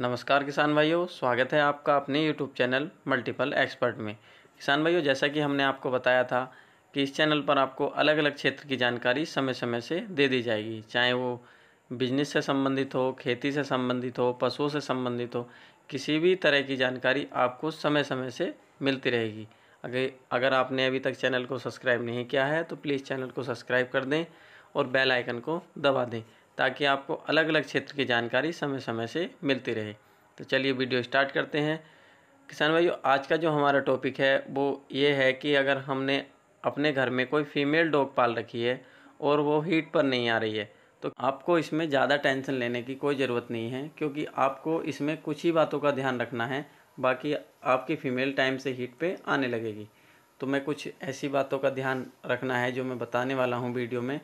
नमस्कार किसान भाइयों स्वागत है आपका अपने यूट्यूब चैनल मल्टीपल एक्सपर्ट में किसान भाइयों जैसा कि हमने आपको बताया था कि इस चैनल पर आपको अलग अलग क्षेत्र की जानकारी समय समय से दे दी जाएगी चाहे वो बिजनेस से संबंधित हो खेती से संबंधित हो पशुओं से संबंधित हो किसी भी तरह की जानकारी आपको समय समय से मिलती रहेगी अगर अगर आपने अभी तक चैनल को सब्सक्राइब नहीं किया है तो प्लीज़ चैनल को सब्सक्राइब कर दें और बेल आइकन को दबा दें ताकि आपको अलग अलग क्षेत्र की जानकारी समय समय से मिलती रहे तो चलिए वीडियो स्टार्ट करते हैं किसान भाइयों आज का जो हमारा टॉपिक है वो ये है कि अगर हमने अपने घर में कोई फीमेल डॉग पाल रखी है और वो हीट पर नहीं आ रही है तो आपको इसमें ज़्यादा टेंशन लेने की कोई ज़रूरत नहीं है क्योंकि आपको इसमें कुछ ही बातों का ध्यान रखना है बाकी आपकी फ़ीमेल टाइम से हीट पे आने लगेगी तो मैं कुछ ऐसी बातों का ध्यान रखना है जो मैं बताने वाला हूँ वीडियो में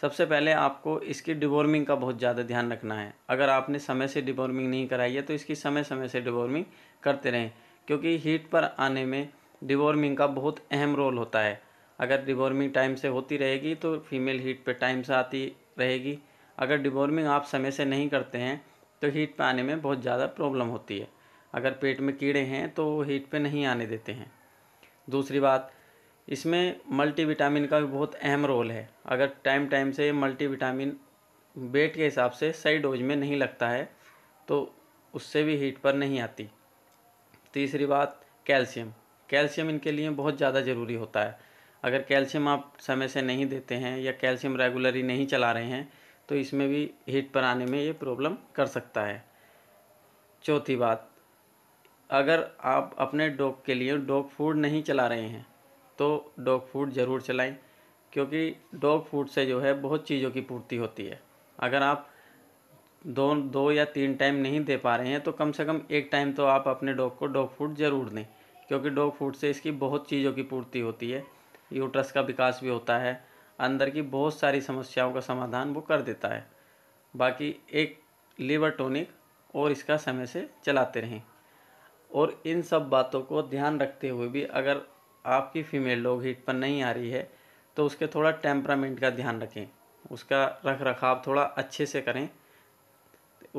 सबसे पहले आपको इसकी डिवॉर्मिंग का बहुत ज़्यादा ध्यान रखना है अगर आपने समय से डिवॉर्मिंग नहीं कराई है तो इसकी समय समय से डिवॉर्मिंग करते रहें क्योंकि हीट पर आने में डिवॉर्मिंग का बहुत अहम रोल होता है अगर डिवॉर्मिंग टाइम से होती रहेगी तो फीमेल हीट पर टाइम से आती रहेगी अगर डिवॉर्मिंग आप समय से नहीं करते हैं तो हीट पर आने में बहुत ज़्यादा प्रॉब्लम होती है अगर पेट में कीड़े हैं तो हीट पर नहीं आने देते हैं दूसरी बात इसमें मल्टीविटामिन का भी बहुत अहम रोल है अगर टाइम टाइम से मल्टीविटामिन वेट के हिसाब से सही डोज में नहीं लगता है तो उससे भी हीट पर नहीं आती तीसरी बात कैल्शियम कैल्शियम इनके लिए बहुत ज़्यादा ज़रूरी होता है अगर कैल्शियम आप समय से नहीं देते हैं या कैल्शियम रेगुलरली नहीं चला रहे हैं तो इसमें भी हीट पर आने में ये प्रॉब्लम कर सकता है चौथी बात अगर आप अपने डॉग के लिए डॉग फूड नहीं चला रहे हैं तो डॉग फूड ज़रूर चलाएं क्योंकि डॉग फूड से जो है बहुत चीज़ों की पूर्ति होती है अगर आप दो दो या तीन टाइम नहीं दे पा रहे हैं तो कम से कम एक टाइम तो आप अपने डॉग को डॉग फूड ज़रूर दें क्योंकि डॉग फूड से इसकी बहुत चीज़ों की पूर्ति होती है यूट्रस का विकास भी होता है अंदर की बहुत सारी समस्याओं का समाधान वो कर देता है बाकी एक लीवर टोनिक और इसका समय से चलाते रहें और इन सब बातों को ध्यान रखते हुए भी अगर आपकी फ़ीमेल डॉग हीट पर नहीं आ रही है तो उसके थोड़ा टेम्परामेंट का ध्यान रखें उसका रख रखाव थोड़ा अच्छे से करें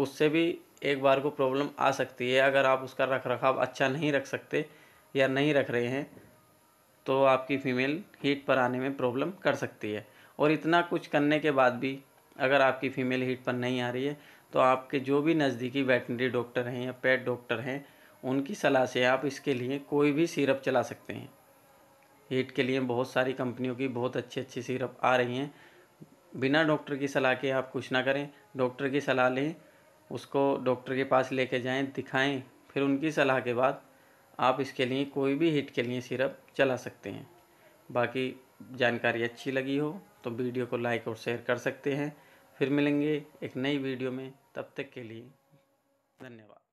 उससे भी एक बार को प्रॉब्लम आ सकती है अगर आप उसका रख रखाव अच्छा नहीं रख सकते या नहीं रख रहे हैं तो आपकी फ़ीमेल हीट पर आने में प्रॉब्लम कर सकती है और इतना कुछ करने के बाद भी अगर आपकी फ़ीमेल हीट पर नहीं आ रही है तो आपके जो भी नज़दीकी वेटनरी डॉक्टर हैं या पेट डॉक्टर हैं उनकी सलाह से आप इसके लिए कोई भी सिरप चला सकते हैं हीट के लिए बहुत सारी कंपनियों की बहुत अच्छी अच्छी सिरप आ रही हैं बिना डॉक्टर की सलाह के आप कुछ ना करें डॉक्टर की सलाह लें उसको डॉक्टर के पास लेके जाएं दिखाएं फिर उनकी सलाह के बाद आप इसके लिए कोई भी हिट के लिए सिरप चला सकते हैं बाकी जानकारी अच्छी लगी हो तो वीडियो को लाइक और शेयर कर सकते हैं फिर मिलेंगे एक नई वीडियो में तब तक के लिए धन्यवाद